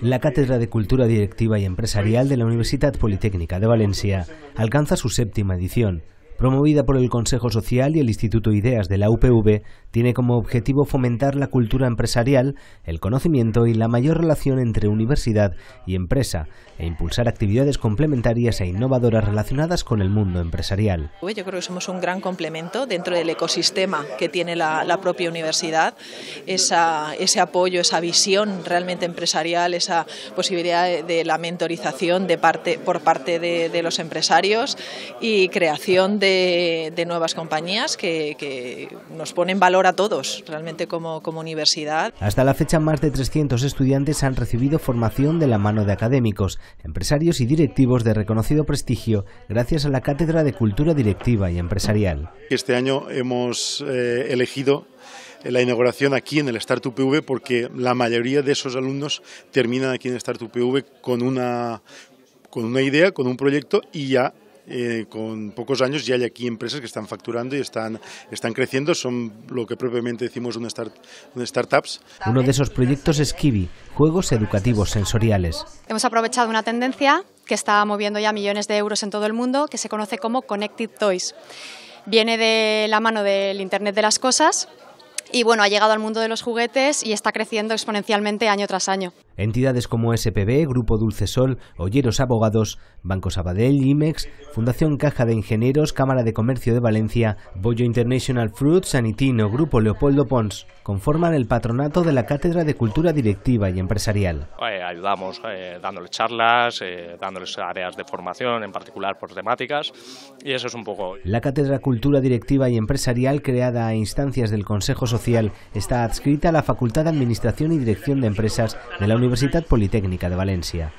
La Cátedra de Cultura Directiva y Empresarial de la Universitat Politécnica de Valencia alcanza su séptima edición promovida por el Consejo Social y el Instituto Ideas de la UPV, tiene como objetivo fomentar la cultura empresarial, el conocimiento y la mayor relación entre universidad y empresa, e impulsar actividades complementarias e innovadoras relacionadas con el mundo empresarial. Yo creo que somos un gran complemento dentro del ecosistema que tiene la, propia universidad, ese apoyo, esa visión realmente empresarial, esa posibilidad de, la mentorización de parte, por parte de, de los empresarios y creación de de, nuevas compañías que, nos ponen valor a todos, realmente como, como universidad. Hasta la fecha, más de 300 estudiantes han recibido formación de la mano de académicos, empresarios y directivos de reconocido prestigio, gracias a la Cátedra de Cultura Directiva y Empresarial. Este año hemos eh, elegido la inauguración aquí en el Startup PV porque la mayoría de esos alumnos terminan aquí en el Startup con una, con una idea, con un proyecto y ya eh, con pocos años ya hay aquí empresas que están facturando y están, creciendo, son lo que propiamente decimos una, startups. Uno de esos proyectos es Kiwi, Juegos Educativos Sensoriales. Hemos aprovechado una tendencia que está moviendo ya millones de euros en todo el mundo, que se conoce como Connected Toys. Viene de la mano del Internet de las Cosas y bueno, ha llegado al mundo de los juguetes y está creciendo exponencialmente año tras año. Entidades como SPB, Grupo Dulce Sol, Olleros Abogados, Banco Sabadell, IMEX, Fundación Caja de Ingenieros, Cámara de Comercio de Valencia, Bollo International Fruit, Sanitino, Grupo Leopoldo Pons, conforman el patronato de la Cátedra de Cultura Directiva y Empresarial. Eh, ayudamos eh, dándoles charlas, eh, dándoles áreas de formación, en particular por temáticas, y eso es un poco... La Cátedra Cultura Directiva y Empresarial, creada a instancias del Consejo Social, está adscrita a la Facultad de Administración y Dirección de Empresas de la Universidad Universitat Politècnica de València.